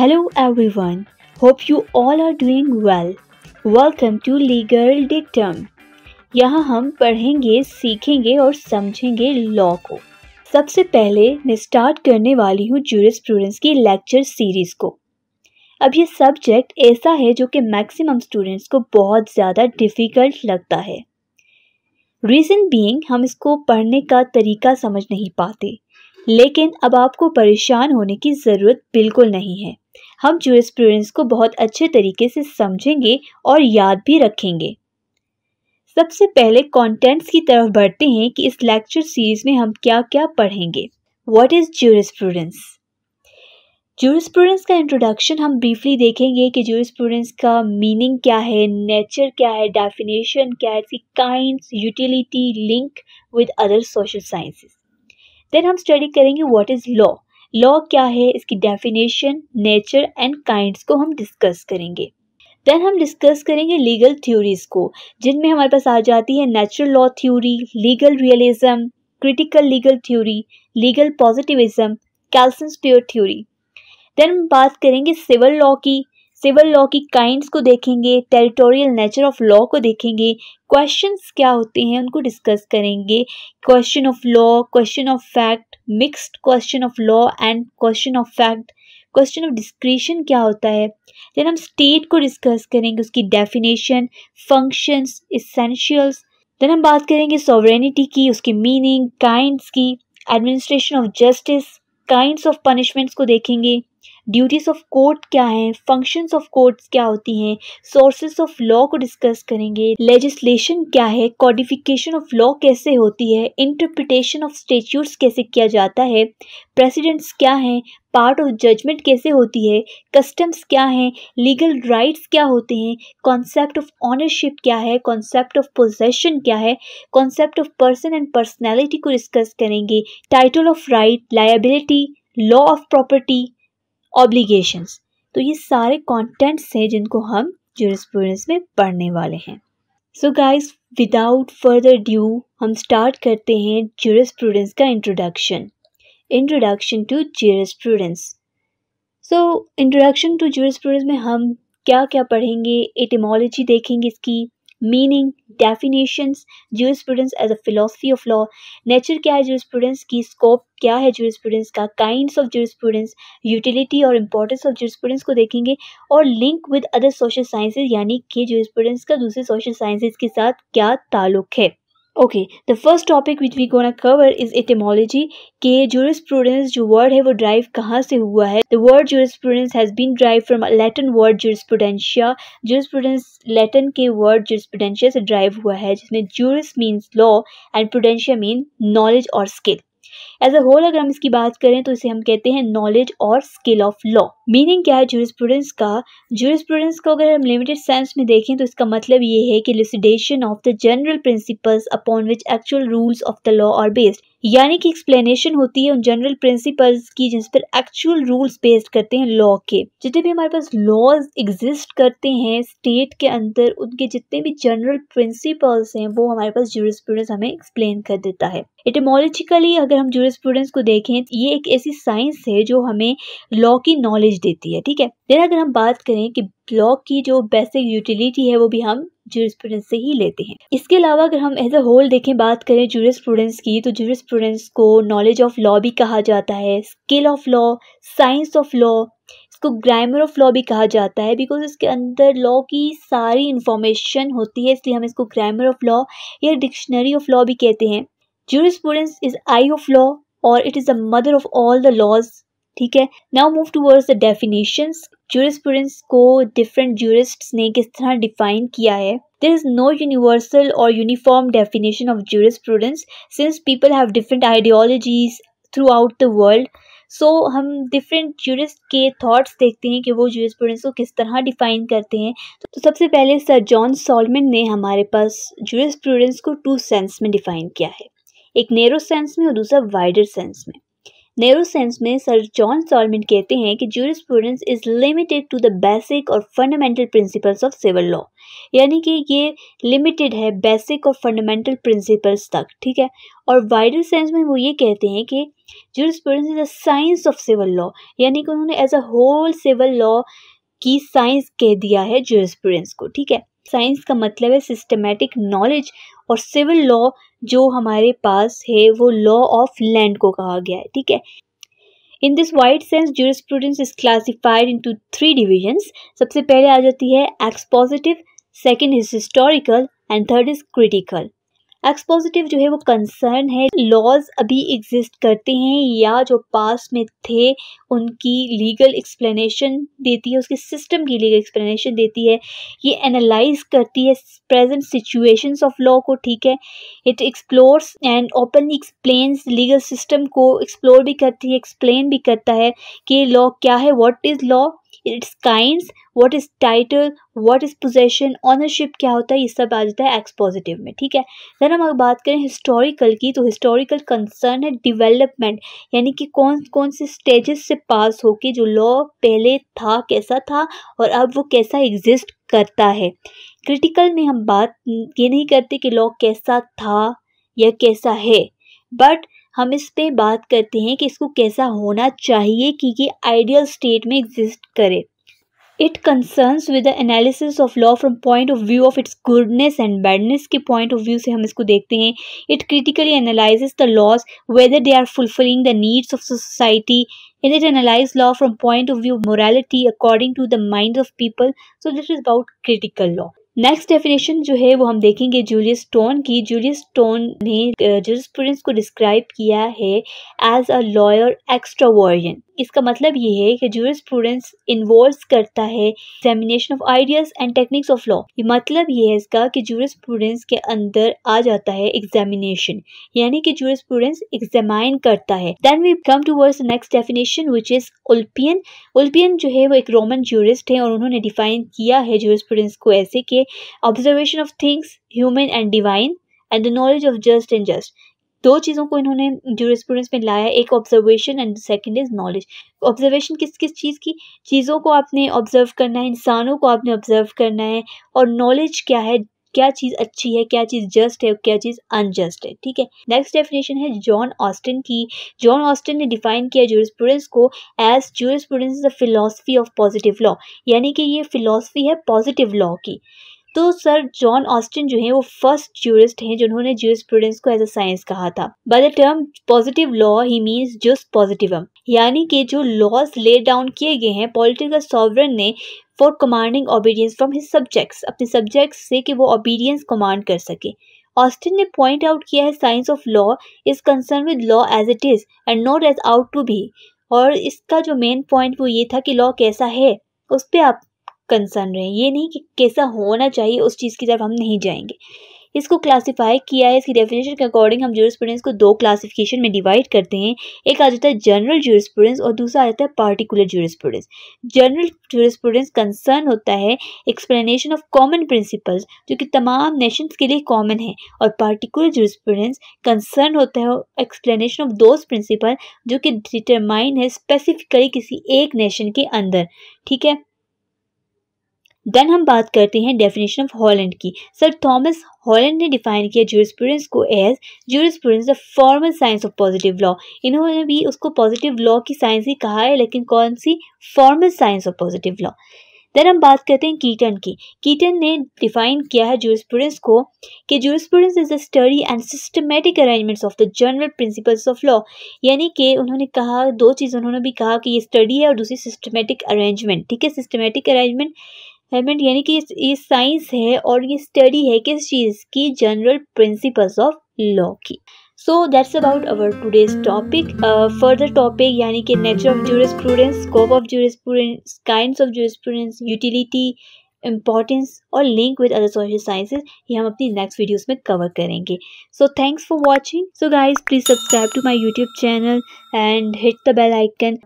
Hello everyone, hope you all are doing well. Welcome to Legal Dictum. यहाँ हम पढ़ेंगे सीखेंगे और समझेंगे लॉ को सबसे पहले मैं स्टार्ट करने वाली हूँ स्टूडेंट्स की लेक्चर सीरीज़ को अब ये सब्जेक्ट ऐसा है जो कि मैक्सिमम स्टूडेंट्स को बहुत ज़्यादा डिफ़िकल्ट लगता है रीज़न बीइंग हम इसको पढ़ने का तरीका समझ नहीं पाते लेकिन अब आपको परेशान होने की ज़रूरत बिल्कुल नहीं है हम जूरिस्प्रूडेंस को बहुत अच्छे तरीके से समझेंगे और याद भी रखेंगे सबसे पहले कॉन्टेंट्स की तरफ बढ़ते हैं कि इस लेक्चर सीरीज में हम क्या क्या पढ़ेंगे वॉट इज़ जूरिस्प्रूडेंस जूरिस्प्रूडेंस का इंट्रोडक्शन हम ब्रीफली देखेंगे कि जूरिस्प्रूडेंस का मीनिंग क्या है नेचर क्या है डेफिनेशन क्या है इसकी kind utility link with other social sciences then हम स्टडी करेंगे व्हाट इज़ लॉ लॉ क्या है इसकी डेफिनेशन नेचर एंड काइंड्स को हम डिस्कस करेंगे देन हम डिस्कस करेंगे लीगल थ्योरीज को जिनमें हमारे पास आ जाती है natural law theory legal realism critical legal theory legal positivism Kelsen pure theory then हम बात करेंगे सिविल लॉ की सिविल लॉ की काइंड्स को देखेंगे टेरिटोरियल नेचर ऑफ लॉ को देखेंगे क्वेश्चंस क्या होते हैं उनको डिस्कस करेंगे question of law question of fact mixed question of law and question of fact question of discretion क्या होता है देन हम स्टेट को डिस्कस करेंगे उसकी डेफिनेशन फंक्शंस इसेंशियल्स देन हम बात करेंगे सॉवरेनिटी की उसकी मीनिंग काइंड्स की administration of justice kinds of punishments को देखेंगे ड्यूटीज़ ऑफ कोर्ट क्या हैं फंक्शंस ऑफ कोर्ट्स क्या होती हैं सोर्सेस ऑफ लॉ को डिस्कस करेंगे लेजिस्लेशन क्या है कॉडिफिकेशन ऑफ लॉ कैसे होती है इंटरप्रिटेशन ऑफ स्टेच्यूट्स कैसे किया जाता है प्रेसिडेंट्स क्या हैं पार्ट ऑफ जजमेंट कैसे होती है कस्टम्स क्या हैं लीगल राइट्स क्या होते हैं कॉन्सेप्ट ऑफ ऑनरशिप क्या है कॉन्सेप्ट ऑफ पोजेशन क्या है concept of person and personality को डिस्कस करेंगे title of right liability law of property obligations तो ये सारे कॉन्टेंट्स हैं जिनको हम जूरिस्प्रूडेंस में पढ़ने वाले हैं so guys without further due हम स्टार्ट करते हैं जूरिस्प्रूडेंस का introduction introduction to jurisprudence so introduction to jurisprudence में हम क्या क्या पढ़ेंगे एटिमोलॉजी देखेंगे इसकी meaning definition definitions students as a philosophy of law nature क्या है स्टूडेंट्स की स्कोप क्या है स्टूडेंट्स का काइंड ऑफ स्टूडेंट्स यूटिलिटी और इंपॉर्टेंस ऑफ स्टूडेंट्स को देखेंगे और link with other social sciences यानी कि स्टूडेंट्स का दूसरे सोशल साइंसेज के साथ क्या ताल्लुक है okay the first topic which we gonna cover is etymology के जूरिस्प्रूडेंस जो वर्ड है वो ड्राइव कहाँ से हुआ है the word jurisprudence has been derive from Latin word jurisprudentia jurisprudence Latin के वर्ड जूरिस्प्रूडेंशिया से ड्राइव हुआ है जिसमें juris means law and prudentia mean knowledge और स्किल एज अ होल अगर हम इसकी बात करें तो इसे हम कहते हैं नॉलेज और स्किल ऑफ लॉ मीनिंग क्या है जूरिस्प्रूडेंस का जूरिस्प्रूडेंस को अगर हम लिमिटेड सेंस में देखें तो इसका मतलब ये है कि elucidation of the general principles upon which actual rules of the law are based यानी कि एक्सप्लेनेशन होती है उन जनरल प्रिंसिपल्स की जिस पर एक्चुअल रूल्स बेस्ड करते हैं लॉ के जितने भी हमारे पास लॉज एग्जिस्ट करते हैं स्टेट के अंदर उनके जितने भी जनरल प्रिंसिपल्स हैं वो हमारे पास स्टूडेंट्स हमें एक्सप्लेन कर देता है एटमोलॉजिकली अगर हम स्टूडेंट्स को देखें ये एक ऐसी साइंस है जो हमें लॉ की नॉलेज देती है ठीक है देन अगर हम बात करें कि ब्लॉक की जो बेसिक यूटिलिटी है वो भी हम जूरिस्प्रूडेंस से ही लेते हैं इसके अलावा अगर हम एज अ होल देखें बात करें जूरिस्प्रूडेंस की तो जूरिस्प्रूडेंस को नॉलेज ऑफ लॉ भी कहा जाता है skill of law science of law इसको ग्रामर ऑफ लॉ भी कहा जाता है बिकॉज इसके अंदर लॉ की सारी इंफॉर्मेशन होती है इसलिए हम इसको ग्रामर ऑफ लॉ या डिक्शनरी ऑफ लॉ भी कहते हैं jurisprudence is eye of law और it is the mother of all the laws ठीक है now move towards the definitions juris jurisprudence को डिफरेंट जूरिस्ट ने किस तरह डिफाइन किया है देर इज नो यूनिवर्सल और uniform definition of jurisprudence since people have different ideologies throughout the world so हम डिफरेंट जूरिस्ट के थाट्स देखते हैं कि वो जूरिस्पूडेंस को किस तरह डिफाइन करते हैं तो सबसे पहले सर जॉन सॉलमिन ने हमारे पास जूरिस्पूडेंस को टू सेंस में डिफाइन किया है एक नेरो सेंस में और दूसरा वाइडर सेंस में नेरोसेंस में सर जॉन सॉलमिन कहते हैं कि jurisprudence is limited to the basic और fundamental principles of civil law यानी कि ये लिमिटेड है बेसिक और फंडामेंटल प्रिंसिपल्स तक ठीक है और वाइडर सेंस में वो ये कहते हैं कि jurisprudence is a science of civil law यानी कि उन्होंने as a whole civil law की साइंस कह दिया है जूरिस्प्रूडेंस को ठीक है साइंस का मतलब है सिस्टमेटिक नॉलेज और सिविल लॉ जो हमारे पास है वो लॉ ऑफ लैंड को कहा गया है ठीक है in this wide sense jurisprudence is classified into three divisions सबसे पहले आ जाती है expositive second is historical and third is critical expositive जो है वो कंसर्न है लॉज अभी एग्जिस्ट करते हैं या जो पास में थे उनकी लीगल एक्सप्लेनेशन देती है उसके सिस्टम की लीगल एक्सप्लेनेशन देती है ये एनालाइज करती है प्रेजेंट सिचुएशंस ऑफ लॉ को ठीक है it explores and openly explains legal system को एक्सप्लोर भी करती है एक्सप्लेन भी करता है कि लॉ क्या है what is law its kind what is title what is possession ownership क्या होता है ये सब आ जाता है एक्सपोजिटिव में ठीक है देन हम अगर बात करें हिस्टोरिकल की तो हिस्टोरिकल कंसर्न है डिवेलपमेंट यानी कि कौन कौन से स्टेजेस से पास होके जो लॉ पहले था कैसा था और अब वो कैसा एग्जिस्ट करता है क्रिटिकल में हम बात ये नहीं करते कि लॉ कैसा था या कैसा है बट हम इस पे बात करते हैं कि इसको कैसा होना चाहिए कि ये आइडियल स्टेट में एग्जिस्ट करे it concerns with the analysis of law from point of view of its goodness and badness के पॉइंट ऑफ व्यू से हम इसको देखते हैं it critically analyse the laws whether they are fulfilling the needs of society in it analyse law from point of view morality according to the mind of people so this is about critical law next definition जो है वो हम देखेंगे Julius Stone की Julius Stone ने jurisprudence को describe किया है एज अ लॉयर एक्स्ट्रावर्जन इसका मतलब ये है कि प्रूडेंस इन्वॉल्व करता है examination of ideas and techniques of law मतलब ये है इसका कि प्रूडेंस के अंदर आ जाता है एग्जामिनेशन यानी कि प्रूडेंस एग्जामाइन करता है then we come toward next definition which is Ulpian Ulpian जो है वो एक रोमन जूरिस्ट है और उन्होंने डिफाइन किया है जूरिस्प्रूडेंस को ऐसे कि observation of things human and divine and the knowledge of just and just दो चीज़ों को इन्होंने जूरिस्प्रूडेंस में लाया एक observation and second is knowledge observation किस किस चीज़ की चीज़ों को आपने ऑब्जर्व करना है इंसानों को आपने ऑब्जर्व करना है और नॉलेज क्या है क्या चीज़ अच्छी है क्या चीज़ जस्ट है क्या चीज़ अनजस्ट है ठीक है नेक्स्ट डेफिनेशन है जॉन ऑस्टिन की जॉन ऑस्टिन ने डिफाइन किया जूरिस्प्रूडेंस को as jurisprudence is the philosophy of positive law यानी कि ये फिलोसफी है पॉजिटिव लॉ की तो सर जॉन ऑस्टिन जो है वो फर्स्ट ज्यूरिस्ट हैं जिन्होंने प्रूडेंस को एज अ साइंस कहा था by the term positive law he means just positivum यानी कि जो लॉज ले डाउन किए गए हैं पॉलिटिकल सॉवरन ने for commanding obedience from his subjects अपने सब्जेक्ट्स से कि वो ओबीडियंस कमांड कर सके ऑस्टिन ने पॉइंट आउट किया है science of law is concern with law as it is and not as ought to be और इसका जो मेन पॉइंट वो ये था कि लॉ कैसा है उस पर आप कंसर्न रहे ये नहीं कि कैसा होना चाहिए उस चीज़ की तरफ हम नहीं जाएंगे इसको क्लासिफाई किया है इसकी डेफिनेशन के अकॉर्डिंग हम जूरिस्प्रूडेंस को दो क्लासिफिकेशन में डिवाइड करते हैं एक आ जाता है जनरल जूरिस्प्रूडेंस और दूसरा आ जाता है particular jurisprudence general jurisprudence concern होता है एक्सप्लेनेशन ऑफ कॉमन प्रिंसिपल्स जो कि तमाम नेशंस के लिए कॉमन है और पार्टिकुलर जूरिस्प्रूडेंस कंसर्न होता है एक्सप्लेनेशन ऑफ दोज प्रिंसिपल जो कि डिटरमाइन है स्पेसिफिकली किसी एक नेशन के अंदर ठीक है देन हम बात करते हैं डेफिनेशन ऑफ हॉलैंड की सर थॉमस हॉलैंड ने डिफाइन किया जूरिस्पूडेंस को as jurisprudence the formal science of positive law इन्होंने भी उसको पॉजिटिव लॉ की साइंस ही कहा है लेकिन कौन सी formal science of positive law then हम बात करते हैं कीटन की कीटन ने डिफाइन किया है जूरिस्पूडेंस को कि jurisprudence is the study and systematic arrangements of the general principles of law यानी कि उन्होंने कहा दो चीज़ उन्होंने भी कहा कि ये स्टडी है और दूसरी सिस्टमेटिक अरेंजमेंट ठीक है सिस्टमेटिक अरेंजमेंट हेमेंट यानी कि ये साइंस है और ये स्टडी है किस चीज़ की जनरल प्रिंसिपल्स ऑफ लॉ की so that's about our today's topic further topic यानी कि nature of prudence scope of prudence kind of prudence utility importance और link with other social sciences ये हम अपनी नेक्स्ट वीडियोज़ में कवर करेंगे so thanks for watching so guys please subscribe to my YouTube channel and hit the bell icon